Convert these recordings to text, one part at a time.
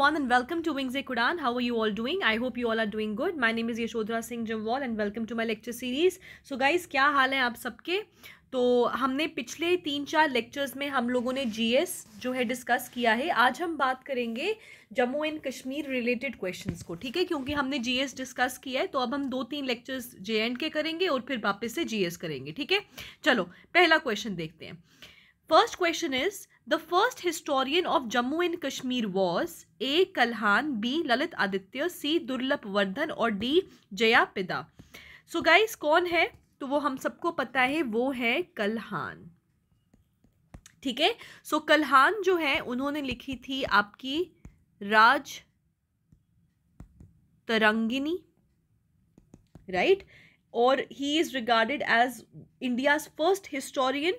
everyone and welcome to Wings Ekudan. How are you all doing? I hope you all are doing good. My name is Yashodhara Singh Jamwal and welcome to my lecture series. So guys क्या हाल है आप सबके तो हमने पिछले तीन चार lectures में हम लोगों ने जी एस जो है डिस्कस किया है आज हम बात करेंगे Jammu and Kashmir related question को ठीक है क्योंकि हमने जी एस डिस्कस किया है तो अब हम दो तीन लेक्चर्स जे एंड के करेंगे और फिर वापस से जी एस करेंगे ठीक है चलो पहला क्वेश्चन देखते हैं first question is the first historian of Jammu and Kashmir was A Kalhan B Lalit Aditya C Durlabh Vardhan और D Jaya Pida so so guys कौन है तो वो हम सबको पता है वो है कल्हान ठीक है सो कल्हान जो है उन्होंने लिखी थी आपकी राज तरंगिनी राइट और he is regarded as India first historian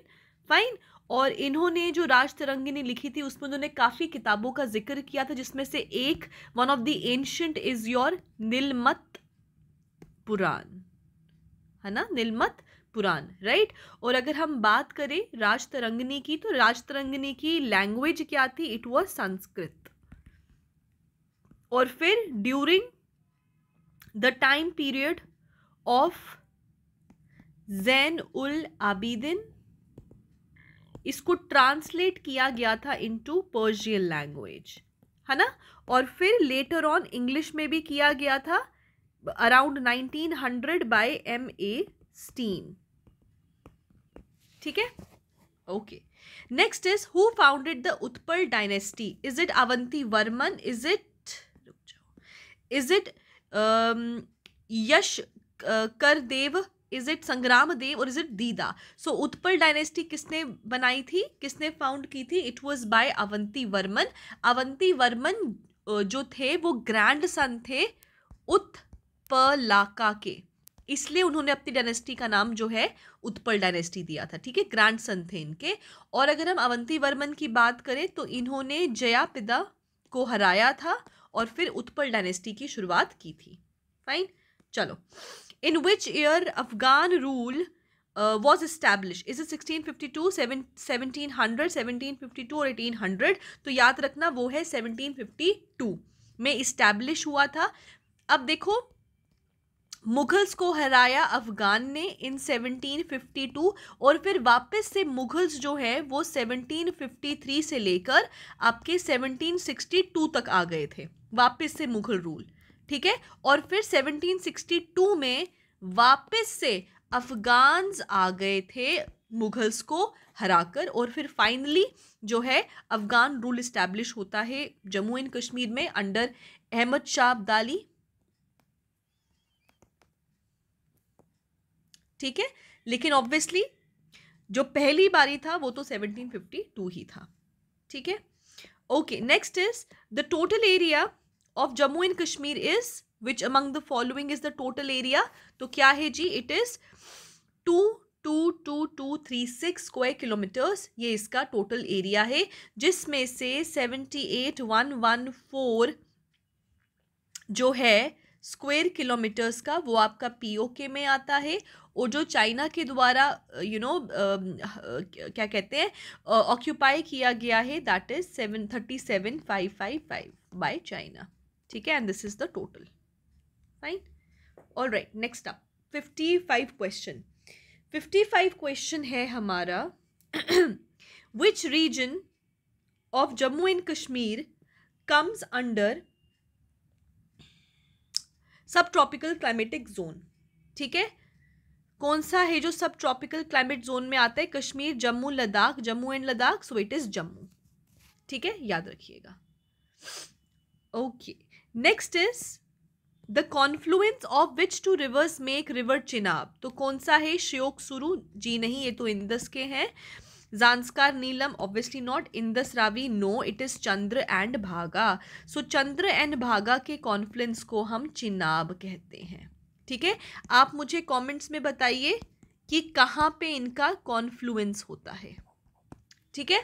fine और इन्होंने जो राज तिरंगिनी लिखी थी उसमें उन्होंने काफ़ी किताबों का जिक्र किया था जिसमें से एक one of the ancient is your Nilmat Puran है ना नीलमत पुराण राइट right? और अगर हम बात करें राज तरंगनी की तो राज तरंगनी की लैंग्वेज क्या थी इट वॉज संस्कृत और फिर during the time period of Zain ul Abidin इसको ट्रांसलेट किया गया था इनटू पर्शियन लैंग्वेज है ना और फिर लेटर ऑन इंग्लिश में भी किया गया था around 1900 hundred by M A Stein ठीक है okay next is who founded the Utpal dynasty is it Avanti Varman is it रुक जाओ is it Yash Kardev is it Sangram Dev और इज इट दीदा सो उत्पल डायनेस्टी किसने बनाई थी किसने फाउंड की थी it was by Avanti Varman Avanti Varman जो थे वो ग्रैंड सन थे उत्पलाका के इसलिए उन्होंने अपनी डायनेस्टी का नाम जो है उत्पल डायनेस्टी दिया था ठीक है ग्रैंड सन थे इनके और अगर हम अवंती वर्मन की बात करें तो इन्होंने जयापिदा को हराया था और फिर उत्पल डायनेस्टी की शुरुआत की थी फाइन चलो in which year Afghan rule was establish is sixteen fifty two seventeen hundred seventeen fifty two और एटीन हंड्रेड तो याद रखना वो है सेवनटीन फिफ्टी टू में इस्टेब्लिश हुआ था अब देखो मुगल्स को हराया अफगान ने इन सेवनटीन फिफ्टी टू और फिर वापस से मुगल्स जो है वो सेवनटीन फिफ्टी थ्री से लेकर आपके सेवनटीन सिक्सटी टू तक आ गए थे वापस से मुगल रूल ठीक है और फिर 1762 में वापस से अफगान्स आ गए थे मुगल्स को हराकर और फिर फाइनली जो है अफगान रूल इस्टेब्लिश होता है जम्मू एंड कश्मीर में अंडर अहमद शाह अब्दाली ठीक है लेकिन ऑब्वियसली जो पहली बारी था वो तो 1752 ही था ठीक है okay next is the total area of Jammu and Kashmir is which among the following is the total area तो क्या है जी it is two two two two three six square kilometres ये इसका टोटल एरिया है जिसमें से seventy eight one one four जो है स्क्वायर किलोमीटर्स का वो आपका पीओके में आता है और जो चाइना के द्वारा यू नो um, क्या कहते हैं ऑक्यूपाई uh, किया गया है that is seven thirty seven five five five by China ठीक है and this is the total fine all right next up fifty five question fifty five question है हमारा which region of Jammu and Kashmir comes under sub tropical climatic zone ठीक है कौन सा है जो सब ट्रॉपिकल क्लाइमेट जोन में आता है Kashmir Jammu Ladakh Jammu and Ladakh so it is Jammu ठीक है याद रखिएगा okay okay. Next is the confluence of which two rivers make river Chenab तो कौन सा है श्योक सुरु जी नहीं ये तो इंदस के हैं Zanskar Neelam obviously not Indus Ravi no it is Chandra and Bhaga so so, Chandra and भागा के कॉन्फ्लुएंस को हम चिनाब कहते हैं ठीक है आप मुझे कॉमेंट्स में बताइए कि कहाँ पे इनका कॉन्फ्लुएंस होता है ठीक है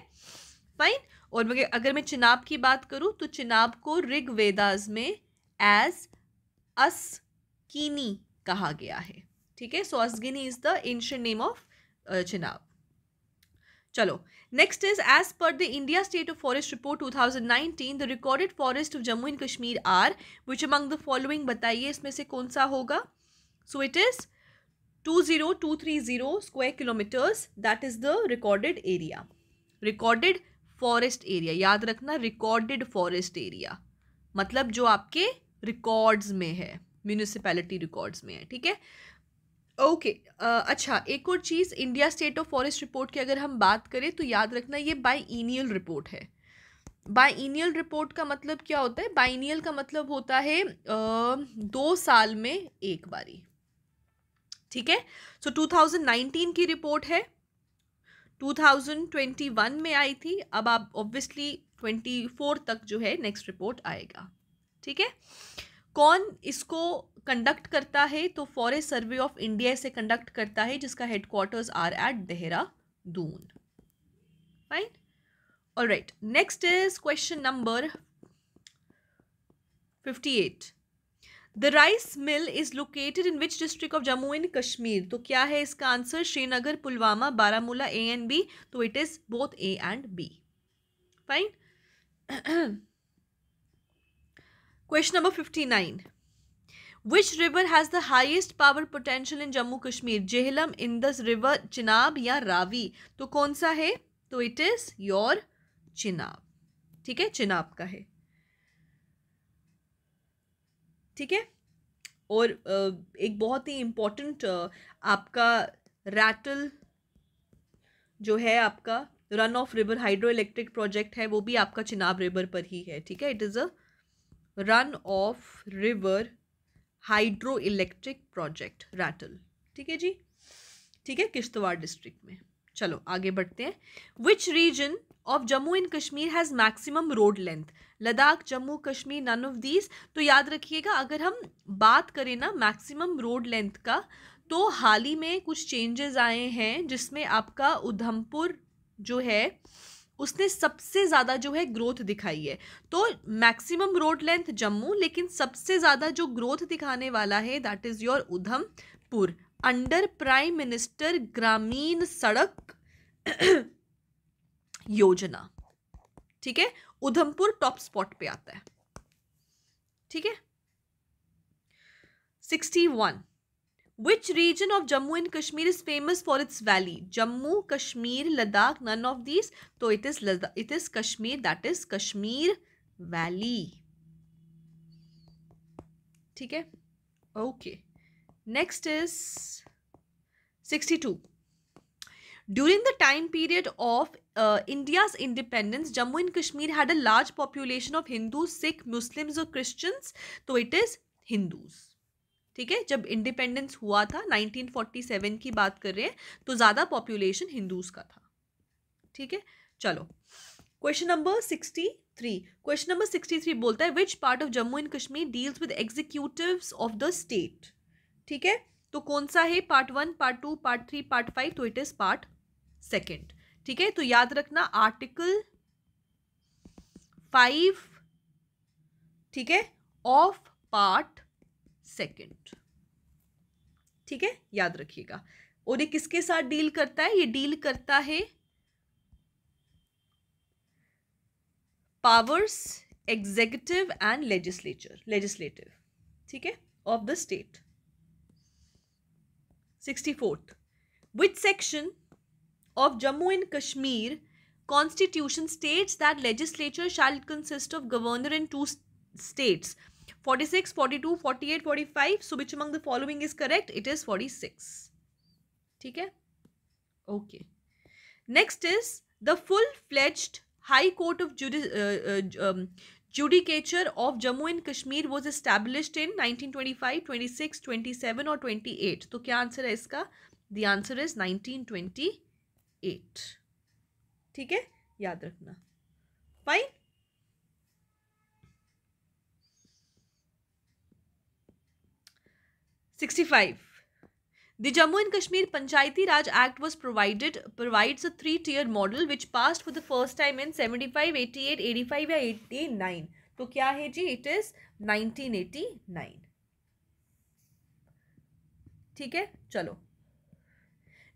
फाइन और अगर मैं चिनाब की बात करूँ तो चिनाब को ऋग वेदास में एज अस्किनी कहा गया है ठीक है so Asikni is the ancient name of Chenab चलो next is as per the India state of forest report 2019 the recorded forest of Jammu and Kashmir are which among the following बताइए इसमें से कौन सा होगा so it is two zero two three zero square kilometres that is the recorded area recorded forest area याद रखना recorded forest area मतलब जो आपके रिकॉर्ड्स में है म्यूनिसिपैलिटी रिकॉर्ड्स में है ठीक है ओके okay, uh, अच्छा एक और चीज़ India state of forest report की अगर हम बात करें तो याद रखना ये बाईनियल रिपोर्ट है बाईनियल रिपोर्ट का मतलब क्या होता है बाइनियल का मतलब होता है uh, दो साल में एक बारी ठीक है सो so, 2019 की रिपोर्ट है 2021 में आई थी अब आप ऑब्वियसली 24 तक जो है नेक्स्ट रिपोर्ट आएगा ठीक है कौन इसको कंडक्ट करता है तो फॉरेस्ट सर्वे ऑफ इंडिया से कंडक्ट करता है जिसका headquarters are at Dehradun fine all right next is question number 58 the rice mill is located in which district of Jammu and Kashmir तो क्या है इसका answer Srinagar Pulwama Baramulla A and B तो it is both A and B fine question number fifty nine which river has the highest power potential in Jammu Kashmir जेहलम Indus river Chenab या रावी तो कौन सा है तो इट इज़ योर चिनाब ठीक है चिनाब का है ठीक है और एक बहुत ही इम्पोर्टेंट आपका रैटल जो है आपका run of river hydroelectric project है वो भी आपका चिनाब रिवर पर ही है ठीक है it is a run of river hydroelectric project Ratle ठीक है जी ठीक है किश्तवाड़ डिस्ट्रिक्ट में चलो आगे बढ़ते हैं which region of Jammu and Kashmir has maximum road length Ladakh Jammu Kashmir none of these तो याद रखिएगा अगर हम बात करें ना मैक्सिमम रोड लेंथ का तो हाल ही में कुछ चेंजेस आए हैं जिसमें आपका उधमपुर जो है उसने सबसे ज़्यादा जो है ग्रोथ दिखाई है तो मैक्सिमम रोड लेंथ जम्मू लेकिन सबसे ज़्यादा जो ग्रोथ दिखाने वाला है that is your Udhampur under prime minister Gramin Sadak योजना ठीक है उधमपुर टॉप स्पॉट पे आता है ठीक है sixty one which region of Jammu and Kashmir is famous for its valley Jammu Kashmir Ladakh none of these तो it is Ladakh it is Kashmir that is Kashmir valley ठीक है okay next is sixty two during the time period of India's independence Jammu and Kashmir had a large population of Hindu Sikh Muslims और Christians तो it is Hindus ठीक है जब independence हुआ था 1947 की बात कर रहे हैं तो ज़्यादा पॉपुलेशन हिंदूज का था ठीक है चलो question number sixty three question number sixty three बोलता है which part of Jammu and Kashmir deals with executive of the state ठीक है तो कौन सा है part one part two part three part five तो इट इज़ पार्ट सेकेंड ठीक है तो याद रखना आर्टिकल फाइव ठीक है ऑफ पार्ट सेकेंड ठीक है याद रखिएगा और ये किसके साथ डील करता है ये डील करता है powers executive and legislature legislative ठीक है of the state sixty fourth which section of Jammu and Kashmir constitution states that legislature shall consist of governor in two states 46 42 48 45 so which among the following is correct it is 46 ठीक है okay next is the of fledged high court of judicature of Jammu and Kashmir was established in 1925, 26, 27 और 28 तो क्या answer है इसका the answer is 1928 eight ठीक है याद रखना fine sixty five the Jammu and Kashmir panchayati raj act was provided provides a three tier model which pass for the first time in seventy five eighty eight eighty five या eighty nine तो क्या है जी it is nineteen eighty nine ठीक है चलो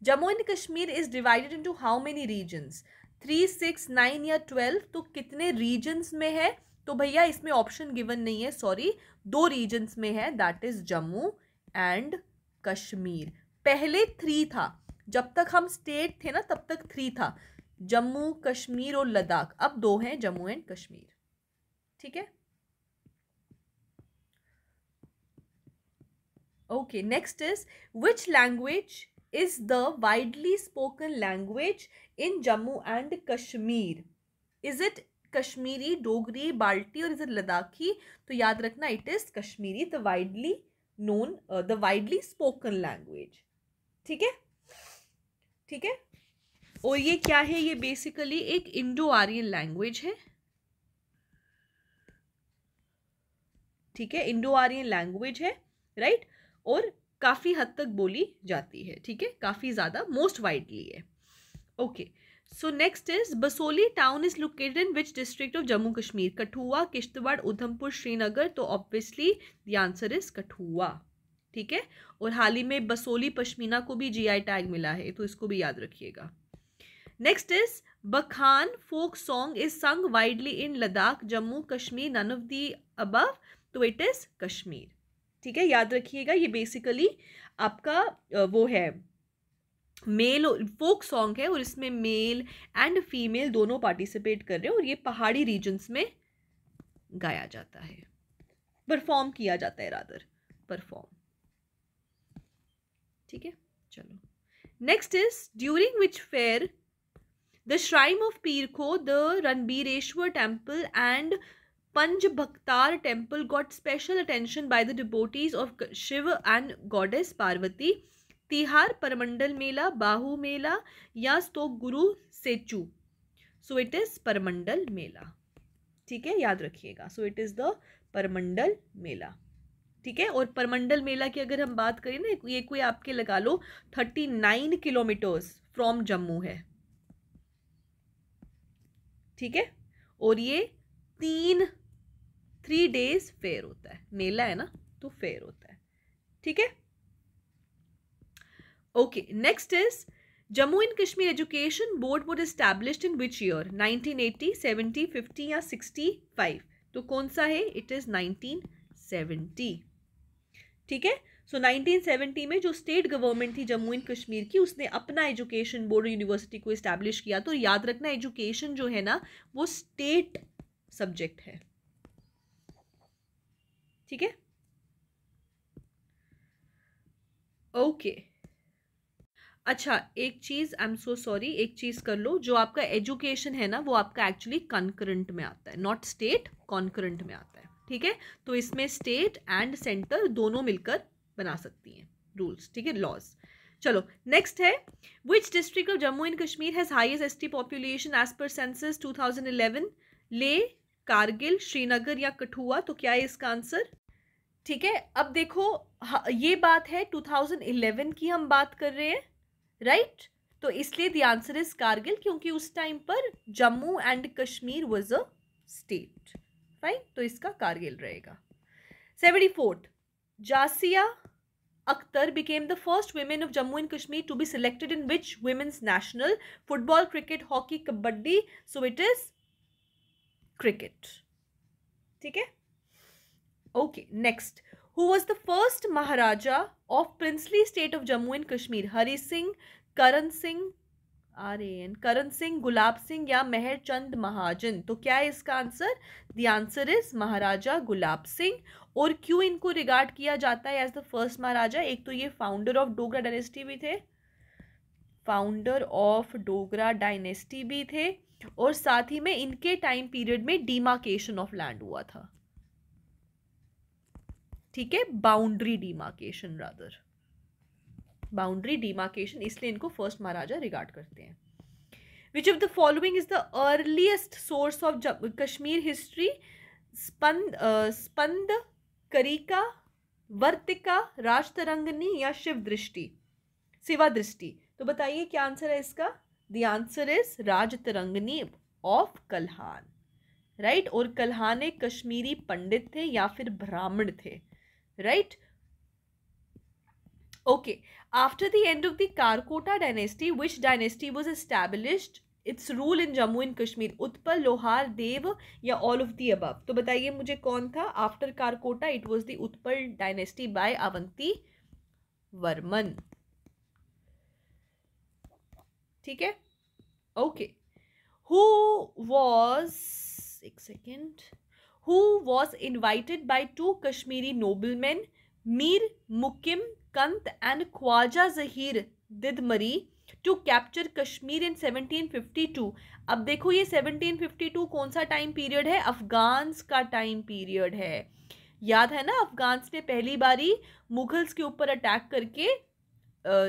Jammu and Kashmir is divided into how many regions three six nine या twelve तो कितने रीजन्स में है तो भैया इसमें ऑप्शन गिवन नहीं है सॉरी दो रीजन्स में है that is Jammu and Kashmir पहले थ्री था जब तक हम स्टेट थे ना तब तक थ्री था जम्मू कश्मीर और लद्दाख अब दो हैं जम्मू एंड कश्मीर ठीक है okay next is which language is the widely spoken language in Jammu and Kashmir? Is it Kashmiri, Dogri, Balti, or is it Ladakhi? तो याद रखना it is Kashmiri, the widely known, uh, the widely spoken language. ठीक है ठीक है और ये क्या है ये बेसिकली एक इंडो आर्यन लैंग्वेज है ठीक है इंडो आर्यन लैंग्वेज है राइट right? और काफ़ी हद तक बोली जाती है ठीक है काफ़ी ज़्यादा मोस्ट वाइडली है okay so next is Basohli town is located in which district of Jammu Kashmir Kathua Kishtwar Udhampur Srinagar तो obviously the answer is Kathua ठीक है और हाल ही में बसोली पश्मीना को भी जीआई टैग मिला है तो इसको भी याद रखिएगा next is Bakhan folk song is sung widely in Ladakh Jammu Kashmir none of the above तो इट इज कश्मीर ठीक है याद रखिएगा ये बेसिकली आपका वो है मेल फोक सॉन्ग है और इसमें मेल एंड फीमेल दोनों पार्टिसिपेट कर रहे हैं और ये पहाड़ी रीजन्स में गाया जाता है परफॉर्म किया जाता है रादर परफॉर्म ठीक है चलो next is during which fair the shrine of Peerkho the Ranbireshwar temple and Panj Bhaktar temple got special attention by the devotees of Shiv and goddess Parvati तिहार परमंडल मेला बाहु मेला या स्तो गुरु सेचू सो इट इज परमंडल मेला ठीक है याद रखिएगा सो इट इज द परमंडल मेला ठीक है और परमंडल मेला की अगर हम बात करें ना ये कोई आपके लगा लो thirty nine kilometres from Jammu है ठीक है और ये तीन थ्री डेज फेयर होता है मेला है ना तो फेयर होता है ठीक है okay next is Jammu and Kashmir education board was established in which year nineteen eighty seventy fifty या सिक्सटी फाइव तो कौन सा है इट इज़ नाइनटीन सेवेंटी ठीक है सो नाइनटीन सेवेंटी में जो स्टेट गवर्नमेंट थी जम्मू एंड कश्मीर की उसने अपना एजुकेशन बोर्ड यूनिवर्सिटी को इस्टेब्लिश किया तो याद रखना एजुकेशन जो है ना वो स्टेट सब्जेक्ट है ठीक है ओके अच्छा एक चीज़ आई एम सो सॉरी एक चीज़ कर लो जो आपका एजुकेशन है ना वो आपका एक्चुअली कॉन्करेंट में आता है नॉट स्टेट कॉन्करेंट में आता है ठीक है तो इसमें स्टेट एंड सेंटर दोनों मिलकर बना सकती हैं रूल्स ठीक है लॉज चलो नेक्स्ट है which district of Jammu and Kashmir has highest S T population as per census two thousand eleven Leh Kargil Srinagar या कठुआ तो क्या है इसका आंसर ठीक है अब देखो ये बात है 2011 की हम बात कर रहे हैं राइट तो इसलिए द आंसर इज कारगिल क्योंकि उस टाइम पर Jammu and Kashmir was a state right तो इसका कारगिल रहेगा seventy fourth Jasia Akhtar became the first women of Jammu and Kashmir to be selected in which women's national football cricket hockey kabaddi so it is cricket ठीक है okay next who was the first Maharaja of princely state of Jammu and Kashmir Hari Singh Karan Singh R A N Karan Singh Gulab Singh या मेहर चंद महाजन तो क्या है इसका answer the answer is Maharaja Gulab Singh और क्यों इनको रिगार्ड किया जाता है एज द फर्स्ट महाराजा एक तो ये फाउंडर ऑफ डोगरा डायनेस्टी भी थे फाउंडर ऑफ डोगरा डायनेस्टी भी थे और साथ ही में इनके टाइम पीरियड में डीमार्केशन ऑफ लैंड हुआ था ठीक है boundary demarcation rather boundary demarcation इसलिए इनको फर्स्ट महाराजा रिगार्ड करते हैं which of the following is the earliest source of Kashmir history Spanda Spanda Karika Vartika Rajatarangini या शिव दृष्टि शिवा दृष्टि तो बताइए क्या आंसर है इसका the answer is Rajatarangini of Kalhana right और कल्हान एक कश्मीरी पंडित थे या फिर ब्राह्मण थे right okay after the end of the karkota dynasty which dynasty was established its rule in Jammu and Kashmir Utpal Lohar Dev या ऑल ऑफ दी अबव तो बताइए मुझे कौन था after Karkota it was the Utpal dynasty by Avanti Varman ठीक है ओके हु वाज एक second who was invited by two Kashmiri noblemen, Mir Mukim Kant and Khwaja Zahir Didmari, to capture Kashmir in 1752 अब देखो ये 1752 कौन सा टाइम पीरियड है अफगान्स का टाइम पीरियड है याद है ना अफगान्स ने पहली बारी मुगल्स के ऊपर अटैक करके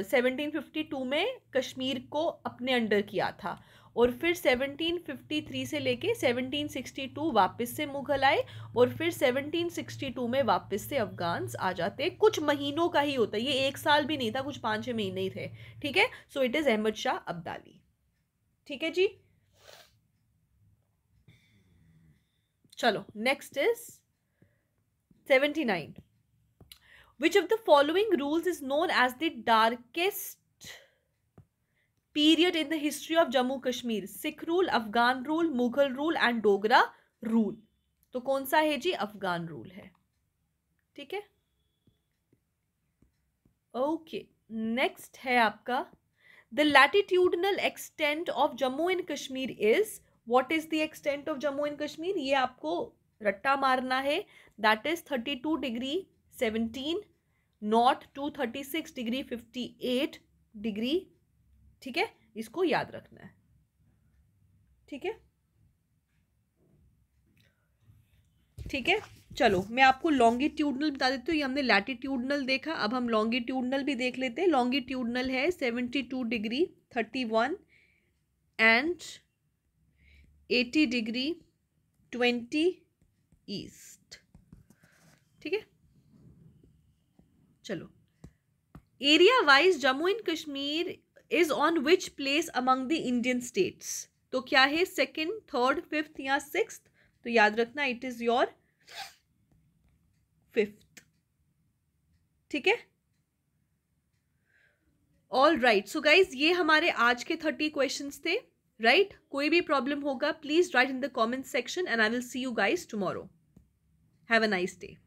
uh, 1752 में कश्मीर को अपने अंडर किया था और फिर 1753 से लेके 1762 वापस से मुगल आए और फिर 1762 में वापस से अफगान्स आ जाते कुछ महीनों का ही होता है ये एक साल भी नहीं था कुछ पाँच छः महीने ही थे ठीक है so it is Ahmad Shah Abdali ठीक है जी चलो next is seventy nine which of the following rules is known as the darkest period in the history of Jammu Kashmir Sikh rule Afghan rule Mughal rule and Dogra rule तो कौन सा है जी अफगान रूल है ठीक है ओके नेक्स्ट है आपका the latitudinal extent of Jammu and Kashmir is what is the extent of Jammu and Kashmir ये आपको रट्टा मारना है that is thirty two degree seventeen not to thirty six degree fifty eight degree ठीक है इसको याद रखना है ठीक है ठीक है चलो मैं आपको लॉन्गिट्यूडनल बता देती हूँ ये हमने लैटिट्यूडनल देखा अब हम लॉन्गिट्यूडनल भी देख लेते हैं लॉन्गिट्यूडनल है seventy two degree thirty one and eighty degree twenty east ठीक है चलो area wise Jammu and Kashmir is on which place among the Indian states तो क्या है सेकेंड थर्ड फिफ्थ या सिक्स तो याद रखना इट इज योर फिफ्थ ठीक है ऑल राइट सो गाइज ये हमारे आज के थर्टी क्वेश्चन थे राइट right? कोई भी प्रॉब्लम होगा please write in the comment section and I will see you guys tomorrow have a nice day